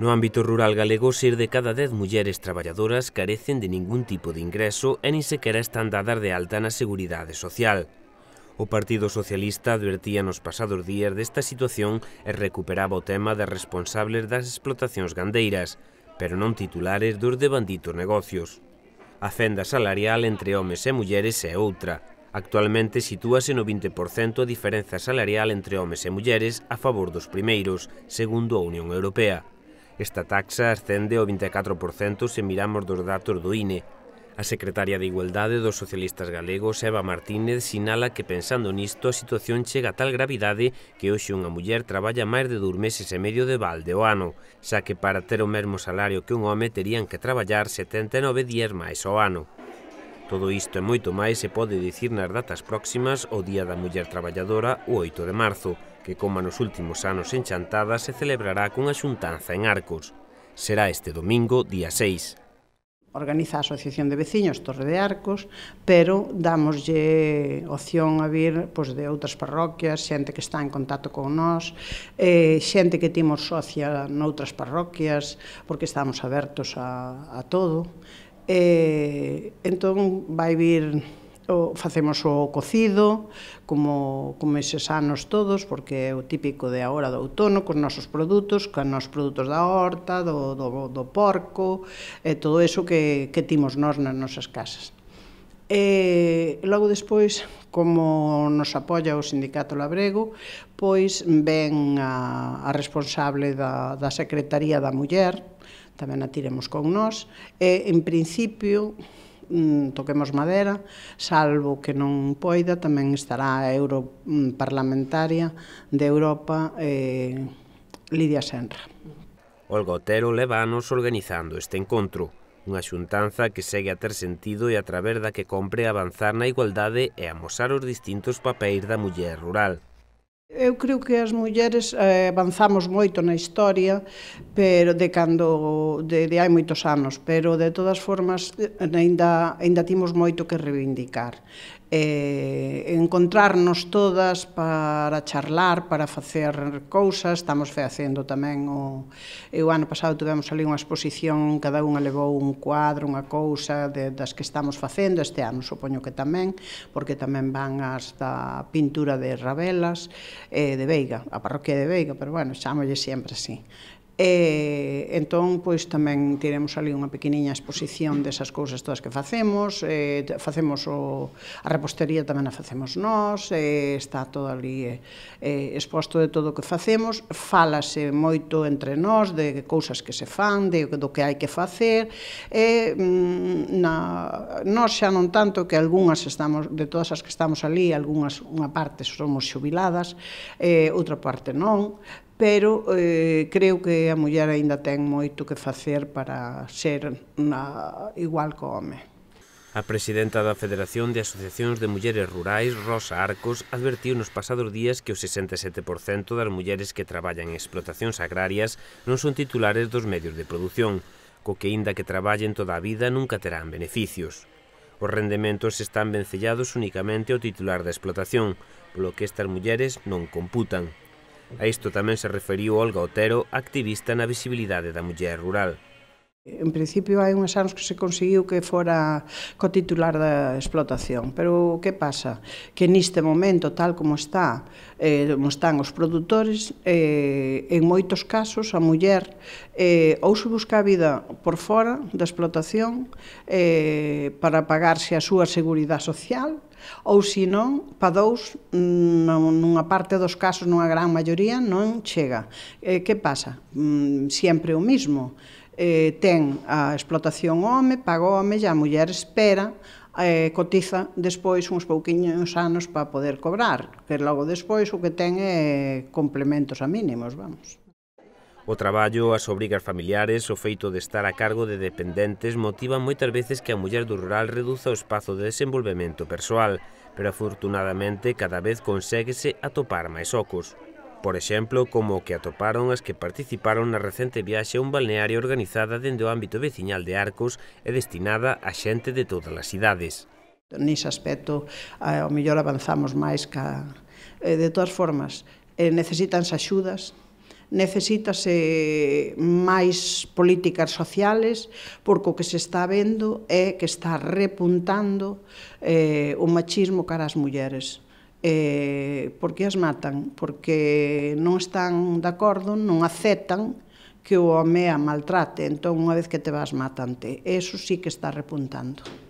No ámbito rural galego, ser de cada 10 mulleres traballadoras carecen de ningún tipo de ingreso e nin sequera están dadas de alta na Seguridade Social. O Partido Socialista advertía nos pasados días desta situación e recuperaba o tema das responsables das explotacións gandeiras, pero non titulares dos de banditos negocios. A fenda salarial entre homes e mulleres é outra. Actualmente sitúase no 20% a diferenza salarial entre homes e mulleres a favor dos primeiros, segundo a Unión Europea. Esta taxa ascende ao 24% se miramos dos datos do INE. A secretaria de Igualdade dos Socialistas Galegos, Eva Martínez, sinala que pensando nisto a situación chega a tal gravidade que hoxe unha muller traballa máis de dur meses e medio de balde o ano, xa que para ter o mesmo salario que un home terían que traballar 79 días máis o ano. Todo isto e moito máis se pode dicir nas datas próximas o Día da Muller Traballadora o 8 de marzo, que como nos últimos anos en Chantada se celebrará cunha xuntanza en Arcos. Será este domingo, día 6 organiza a Asociación de Veciños Torre de Arcos, pero damoslle opción a vir pois, de outras parroquias, xente que está en contacto con nós, eh, xente que timos socia noutras parroquias, porque estamos abertos a, a todo. Eh, entón vai vir o, facemos o cocido, como, como eses anos todos, porque é o típico de agora do outono, cos nosos produtos, con nosos produtos da horta, do, do, do porco, e todo eso que, que timos nós nas nosas casas. E logo despois, como nos apoia o Sindicato Labrego, pois ven a, a responsable da, da Secretaría da Muller, tamén a tiremos con nós, e en principio toquemos madera, salvo que non poida, tamén estará a europarlamentaria mm, de Europa eh, Lidia Senra. Olga Otero leva anos organizando este encontro, unha xuntanza que segue a ter sentido e a través da que compre avanzar na igualdade e amosar os distintos papéis da muller rural. Eu creo que as mulleres eh, avanzamos moito na historia, pero de cando de, de hai moitos anos, pero de todas formas eh, aínda aínda timos moito que reivindicar eh, encontrarnos todas para charlar, para facer cousas, estamos facendo tamén o... o ano pasado tivemos ali unha exposición, cada unha levou un cuadro, unha cousa de, das que estamos facendo, este ano supoño que tamén, porque tamén van hasta pintura de Ravelas, eh, de Veiga, a parroquia de Veiga, pero bueno, chamolle sempre así. E entón, pois tamén tiremos ali unha pequeniña exposición desas cousas todas que facemos, eh, facemos o, a repostería tamén a facemos nós, eh, está todo ali eh, exposto de todo o que facemos, falase moito entre nós de cousas que se fan, de, do que hai que facer, e mm, na, nós xa non tanto que algunhas estamos, de todas as que estamos ali, algunhas unha parte somos xubiladas, eh, outra parte non, pero eh, creo que a muller aínda ten moito que facer para ser na, igual co home. A presidenta da Federación de Asociacións de Mulleres Rurais, Rosa Arcos, advertiu nos pasados días que o 67% das mulleres que traballan en explotacións agrarias non son titulares dos medios de produción, co que inda que traballen toda a vida nunca terán beneficios. Os rendementos están vencellados únicamente ao titular da explotación, polo que estas mulleres non computan. A isto tamén se referiu Olga Otero, activista na visibilidade da muller rural. En principio hai uns anos que se conseguiu que fora co titular da explotación, pero que pasa? Que niste momento, tal como está, eh, como están os produtores, eh, en moitos casos a muller eh, ou se busca a vida por fora da explotación eh, para pagarse a súa seguridade social, ou se non, pa dous, nunha parte dos casos, nunha gran maioría, non chega. Eh, que pasa? Mm, sempre o mismo. Eh, ten a explotación home, paga o home, e a muller espera eh, cotiza despois uns pouquiños anos para poder cobrar, que logo despois o que ten é complementos a mínimos, vamos. O traballo, as obrigas familiares, o feito de estar a cargo de dependentes motiva moitas veces que a muller do rural reduza o espazo de desenvolvemento persoal, pero afortunadamente cada vez conséguese atopar máis ocos. Por exemplo, como o que atoparon as que participaron na recente viaxe a un balneario organizada dende o ámbito veciñal de Arcos e destinada a xente de todas as idades. Nese aspecto, ao mellor avanzamos máis ca... Eh, de todas formas, eh, necesitanse axudas, necesítase máis políticas sociales, porque o que se está vendo é que está repuntando eh, o machismo cara ás mulleres. Eh, porque as matan, porque non están de acordo, non aceptan que o home a maltrate, entón unha vez que te vas matante. Eso sí que está repuntando.